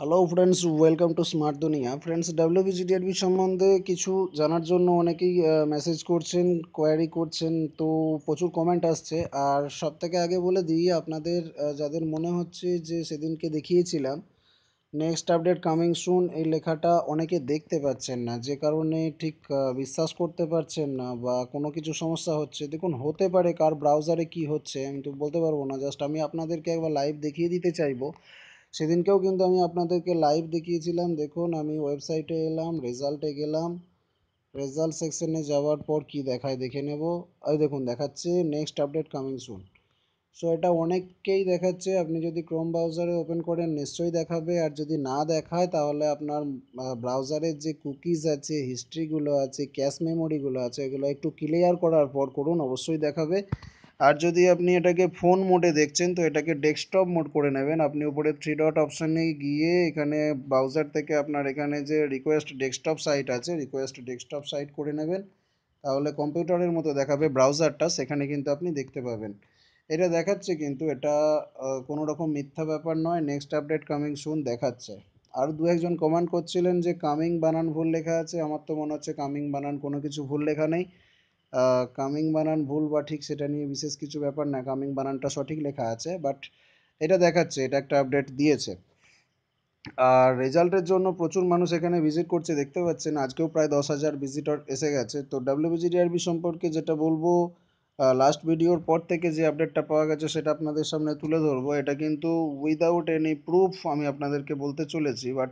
hello friends welcome to smart Duniya friends WBGDRB সম্বন্ধে কিছু জানার জন্য অনেকেই মেসেজ করছেন কোয়ারি করছেন তো প্রচুর কমেন্ট আসছে আর সব থেকে আগে বলে দিই আপনাদের যাদের মনে হচ্ছে যে সেদিনকে দেখিয়েছিলাম নেক্সট আপডেট কামিং সুন এই লেখাটা অনেকে দেখতে পাচ্ছেন না যে কারণে ঠিক বিশ্বাস করতে পারছেন না বা কোনো কিছু সমস্যা হচ্ছে দেখুন হতে পারে কার ব্রাউজারে কি হচ্ছে আমি তো বলতে পারবো না জাস্ট আমি আপনাদেরকে একবার লাইভ দেখিয়ে দিতে চাইবো সেদিনকেও কিন্তু আমি আপনাদেরকে লাইভ দেখিয়েছিলাম দেখুন আমি ওয়েবসাইটে এলাম রেজাল্টে গেলাম রেজাল্ট সেকশনে যাওয়ার পর কি দেখায় দেখে নেব আর দেখুন দেখাচ্ছে next update coming soon so এটা অনেককেই দেখাচ্ছে আপনি যদি ক্রোম ব্রাউজারে ওপেন করেন নিশ্চয়ই দেখাবে আর যদি না দেখায় তাহলে আপনার ব্রাউজারের যে কুকিজ আছে হিস্ট্রিগুলো আছে ক্যাশ মেমোরিগুলো আছে এগুলো একটু ক্লিয়ার করার পর করুন অবশ্যই দেখাবে আর যদি আপনি এটাকে ফোন মোডে দেখছেন তো এটাকে ডেস্কটপ মোড করে নেবেন আপনি উপরে থ্রি ডট অপশানে গিয়ে এখানে ব্রাউজার থেকে আপনার এখানে যে রিকোয়েস্ট ডেস্কটপ সাইট আছে রিকোয়েস্ট ডেস্কটপ সাইট করে নেবেন তাহলে কম্পিউটারের মতো দেখাবে ব্রাউজারটা সেখানে কিন্তু আপনি দেখতে পাবেন এটা দেখাচ্ছে কিন্তু এটা কোনো রকম মিথ্যা ব্যাপার নয় নেক্সট আপডেট কামিং শুন দেখাচ্ছে আর দু একজন কমেন্ট করছিলেন যে কামিং বানান ভুল লেখা আছে আমার তো মনে হচ্ছে কামিং বানান কোনো কিছু ভুল লেখা নেই কামিং বানান ভুল বা ঠিক সেটা নিয়ে বিশেষ কিছু ব্যাপার না কামিং বানানটা সঠিক লেখা আছে বাট এটা দেখাচ্ছে এটা একটা আপডেট দিয়েছে আর রেজাল্টের জন্য প্রচুর মানুষ এখানে ভিজিট করছে দেখতে পাচ্ছেন আজকেও প্রায় দশ হাজার ভিজিটর এসে গেছে তো ডাব্লিউবিজিডিআরবি সম্পর্কে যেটা বলবো লাস্ট ভিডিওর পর থেকে যে আপডেটটা পাওয়া গেছে সেটা আপনাদের সামনে তুলে ধরবো এটা কিন্তু উইদাউট এনি প্রুফ আমি আপনাদেরকে বলতে চলেছি বাট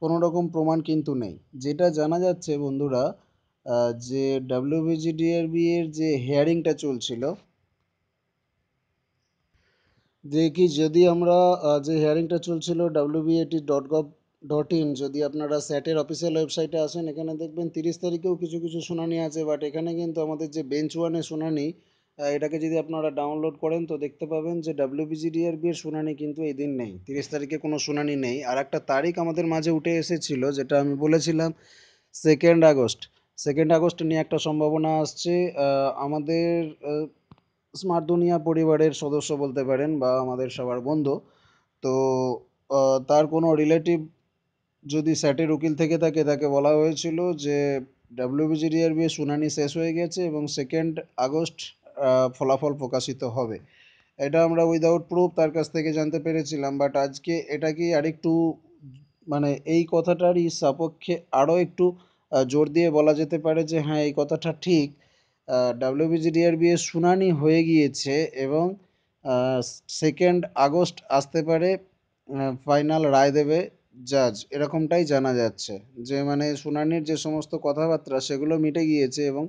কোনো রকম প্রমাণ কিন্তু নেই যেটা জানা যাচ্ছে বন্ধুরা যে ডাব্লিউবিজিডিআরবি এর যে হেয়ারিংটা চলছিল দেখি যদি আমরা যে হেয়ারিংটা চলছিল WBAT dot gov dot in যদি আপনারা স্যাটের অফিসিয়াল ওয়েবসাইটে আসেন এখানে দেখবেন তিরিশ তারিখেও কিছু কিছু শুনানি আছে বাট এখানে কিন্তু আমাদের যে বেঞ্চ ওয়ানে শুনানি এটাকে যদি আপনারা ডাউনলোড করেন তো দেখতে পাবেন যে ডাব্লিউবিজিডিআরবি এর শুনানি কিন্তু এই দিন নেই তিরিশ তারিখে কোনো শুনানি নেই আর একটা তারিখ আমাদের মাঝে উঠে এসেছিল যেটা আমি বলেছিলাম সেকেন্ড আগস্ট সেকেন্ড আগস্ট নিয়ে একটা সম্ভাবনা আসছে আমাদের স্মার্ট দুনিয়া পরিবারের সদস্য বলতে পারেন বা আমাদের সবার বন্ধু তো তার কোনো রিলেটিভ যদি স্যাটের উকিল থেকে থাকে তাকে বলা হয়েছিল যে ডাব্লিউবিজিডিআর বিয়ে শুনানি শেষ হয়ে গেছে এবং সেকেন্ড আগস্ট ফলাফল প্রকাশিত হবে এটা আমরা উইদাউট প্রুফ তার কাছ থেকে জানতে পেরেছিলাম বাট আজকে এটা কি আরেকটু মানে এই কথাটারই সাপক্ষে আরও একটু জোর দিয়ে বলা যেতে পারে যে হ্যাঁ এই কথাটা ঠিক ডাব্লিউবিজিডিআরবির শুনানি হয়ে গিয়েছে এবং সেকেন্ড আগস্ট আসতে পারে ফাইনাল রায় দেবে জাজ এরকমটাই জানা যাচ্ছে যে মানে শুনানির যে সমস্ত কথাবার্তা সেগুলো মিটে গিয়েছে এবং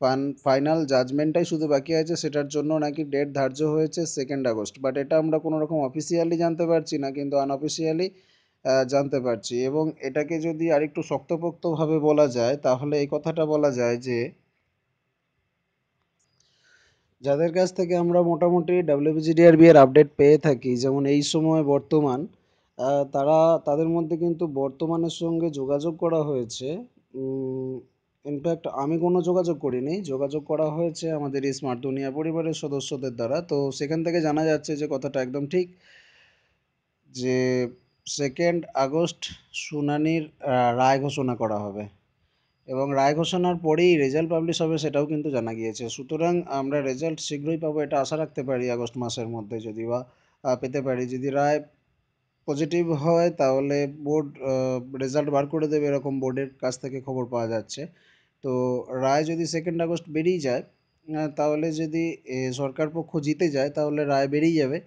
ফান ফাইনাল জাজমেন্টটাই শুধু বাকি আছে সেটার জন্য নাকি ডেট ধার্য হয়েছে সেকেন্ড আগস্ট বাট এটা আমরা কোনো রকম অফিসিয়ালি জানতে পারছি না কিন্তু আনঅফিসিয়ালি জানতে পারছি এবং এটাকে যদি আরেকটু শক্তপোক্তভাবে বলা যায় তাহলে এই কথাটা বলা যায় যে যাদের কাছ থেকে আমরা মোটামুটি ডাব্লিউবিজিডিআরবি এর আপডেট পেয়ে থাকি যেমন এই সময় বর্তমান তারা তাদের মধ্যে কিন্তু বর্তমানের সঙ্গে যোগাযোগ করা হয়েছে ইনফ্যাক্ট আমি কোনো যোগাযোগ করিনি যোগাযোগ করা হয়েছে আমাদের স্মার্ট দুনিয়া পরিবারের সদস্যদের দ্বারা তো সেখান থেকে জানা যাচ্ছে যে কথাটা একদম ঠিক যে সেকেন্ড আগস্ট শুনানির রায় ঘোষণা করা হবে এবং রায় ঘোষণার পরেই রেজাল্ট পাবলিশ হবে সেটাও কিন্তু জানা গিয়েছে সুতরাং আমরা রেজাল্ট শীঘ্রই পাবো এটা আশা রাখতে পারি আগস্ট মাসের মধ্যে যদি বা পেতে পারি যদি রায় পজিটিভ হয় তাহলে বোর্ড রেজাল্ট বার করে দেবে এরকম বোর্ডের কাছ থেকে খবর পাওয়া যাচ্ছে তো রায় যদি সেকেন্ড আগস্ট বেরিয়ে যায় তাহলে যদি সরকার পক্ষ জিতে যায় তাহলে রায় বেরিয়ে যাবে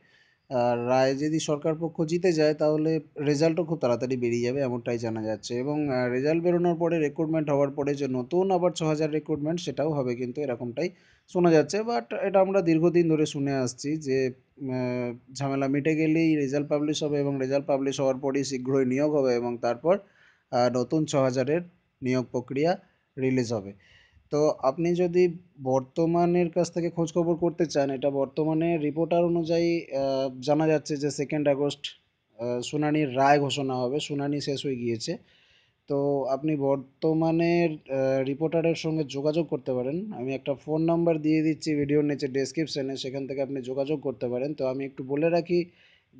রায় যদি সরকার পক্ষ জিতে যায় তাহলে রেজাল্টও খুব তাড়াতাড়ি বেরিয়ে যাবে এমনটাই জানা যাচ্ছে এবং রেজাল্ট বেরোনোর পরে রিক্রুটমেন্ট হওয়ার পরে যে নতুন আবার ছ হাজার রিক্রুটমেন্ট সেটাও হবে কিন্তু এরকমটাই শোনা যাচ্ছে বাট এটা আমরা দীর্ঘদিন ধরে শুনে আসছি যে ঝামেলা মিটে গেলেই রেজাল্ট পাবলিশ হবে এবং রেজাল্ট পাবলিশ হওয়ার পরেই শীঘ্রই নিয়োগ হবে এবং তারপর নতুন ছ হাজারের নিয়োগ প্রক্রিয়া রিলিজ হবে তো আপনি যদি বর্তমানের কাছ থেকে খোঁজখবর করতে চান এটা বর্তমানে রিপোর্টার অনুযায়ী জানা যাচ্ছে যে সেকেন্ড আগস্ট শুনানির রায় ঘোষণা হবে শুনানি শেষ হয়ে গিয়েছে তো আপনি বর্তমানের রিপোর্টারের সঙ্গে যোগাযোগ করতে পারেন আমি একটা ফোন নাম্বার দিয়ে দিচ্ছি ভিডিওর নিচে ডেসক্রিপশানে সেখান থেকে আপনি যোগাযোগ করতে পারেন তো আমি একটু বলে রাখি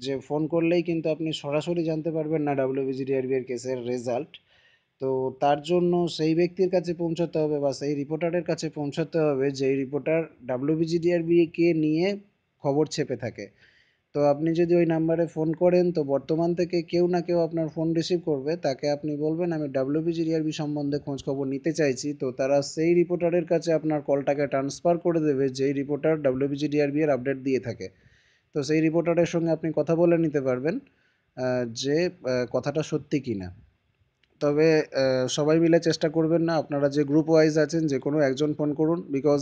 যে ফোন করলেই কিন্তু আপনি সরাসরি জানতে পারবেন না ডাব্লিউবিজিডিআরবি এর কেসের রেজাল্ট তো তার জন্য সেই ব্যক্তির কাছে পৌঁছাতে হবে বা সেই রিপোর্টারের কাছে পৌঁছাতে হবে যেই রিপোর্টার ডাব্লিউবিজিডিআরবিকে নিয়ে খবর ছেপে থাকে তো আপনি যদি ওই নাম্বারে ফোন করেন তো বর্তমান থেকে কেউ না কেউ আপনার ফোন রিসিভ করবে তাকে আপনি বলবেন আমি ডাব্লিউবিজিডিআরবি সম্বন্ধে খোঁজ খবর নিতে চাইছি তো তারা সেই রিপোর্টারের কাছে আপনার কলটাকে ট্রান্সফার করে দেবে যেই রিপোর্টার ডাব্লিউবিজিডিআরবি এর আপডেট দিয়ে থাকে তো সেই রিপোর্টারের সঙ্গে আপনি কথা বলে নিতে পারবেন যে কথাটা সত্যি কি না তবে সবাই মিলে চেষ্টা করবেন না আপনারা যে গ্রুপ ওয়াইজ আছেন যে কোনো একজন ফোন করুন বিকজ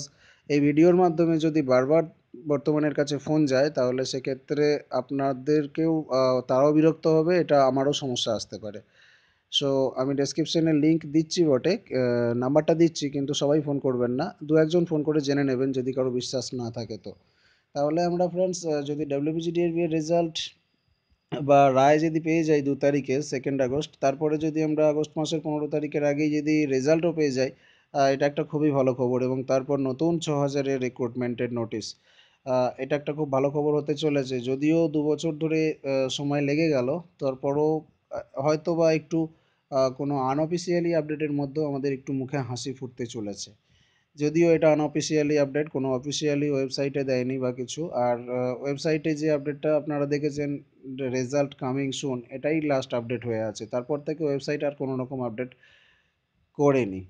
এই ভিডিওর মাধ্যমে যদি বারবার বর্তমানের কাছে ফোন যায় তাহলে সেক্ষেত্রে আপনাদেরকেও তারাও বিরক্ত হবে এটা আমারও সমস্যা আসতে পারে সো আমি ডেসক্রিপশানে লিঙ্ক দিচ্ছি বটে নাম্বারটা দিচ্ছি কিন্তু সবাই ফোন করবেন না দু একজন ফোন করে জেনে নেবেন যদি কারো বিশ্বাস না থাকে তো তাহলে আমরা ফ্রেন্ডস যদি ডাব্লিউবিজিডিএর রেজাল্ট বা রায় যদি পেয়ে যাই দু তারিখে সেকেন্ড আগস্ট তারপরে যদি আমরা আগস্ট মাসের পনেরো তারিখের আগেই যদি রেজাল্টও পেয়ে যাই এটা একটা খুবই ভালো খবর এবং তারপর নতুন ছ হাজারের রিক্রুটমেন্টের নোটিশ এটা একটা খুব ভালো খবর হতে চলেছে যদিও দু বছর ধরে সময় লেগে গেল তারপরও হয়তো বা একটু কোনো আনঅফিসিয়ালি আপডেটের মধ্যেও আমাদের একটু মুখে হাসি ফুটতে চলেছে যদিও এটা আনঅফিসিয়ালি আপডেট কোনো অফিসিয়ালি ওয়েবসাইটে দেয়নি বা কিছু আর ওয়েবসাইটে যে আপডেটটা আপনারা দেখেছেন রেজাল্ট কামিং শুন এটাই লাস্ট আপডেট হয়ে আছে তারপর থেকে ওয়েবসাইট আর কোনো রকম আপডেট করেনি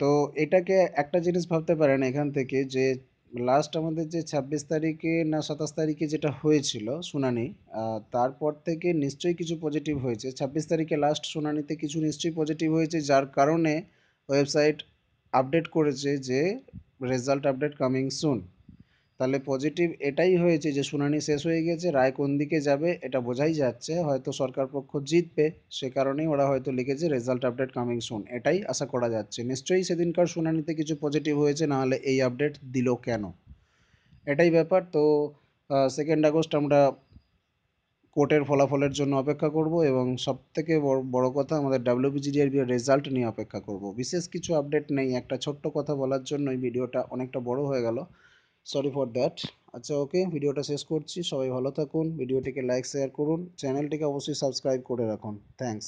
তো এটাকে একটা জিনিস ভাবতে পারেন এখান থেকে যে লাস্ট আমাদের যে ছাব্বিশ তারিখে না সাতাশ তারিখে যেটা হয়েছিল শুনানি তারপর থেকে নিশ্চয়ই কিছু পজিটিভ হয়েছে ছাব্বিশ তারিখে লাস্ট শুনানিতে কিছু নিশ্চয়ই পজিটিভ হয়েছে যার কারণে ওয়েবসাইট আপডেট করেছে যে রেজাল্ট আপডেট কামিং শুন তাহলে পজিটিভ এটাই হয়েছে যে শুনানি শেষ হয়ে গেছে রায় কোন দিকে যাবে এটা বোঝাই যাচ্ছে হয়তো সরকার পক্ষ জিতবে সে কারণেই ওরা হয়তো লিখেছে রেজাল্ট আপডেট কামিং সুন এটাই আশা করা যাচ্ছে নিশ্চয়ই সেদিনকার শুনানিতে কিছু পজিটিভ হয়েছে নাহলে এই আপডেট দিল কেন এটাই ব্যাপার তো সেকেন্ড আগস্ট আমরা কোর্টের ফলাফলের জন্য অপেক্ষা করব এবং সব থেকে বড় কথা আমাদের ডাব্লিউপিজিডিআরবির রেজাল্ট নিয়ে অপেক্ষা করব বিশেষ কিছু আপডেট নেই একটা ছোট্ট কথা বলার জন্যই ভিডিওটা অনেকটা বড় হয়ে গেল সরি ফর দ্যাট আচ্ছা ওকে ভিডিওটা শেষ করছি সবাই ভালো থাকুন ভিডিওটিকে লাইক শেয়ার করুন চ্যানেলটিকে অবশ্যই সাবস্ক্রাইব করে রাখুন থ্যাংকস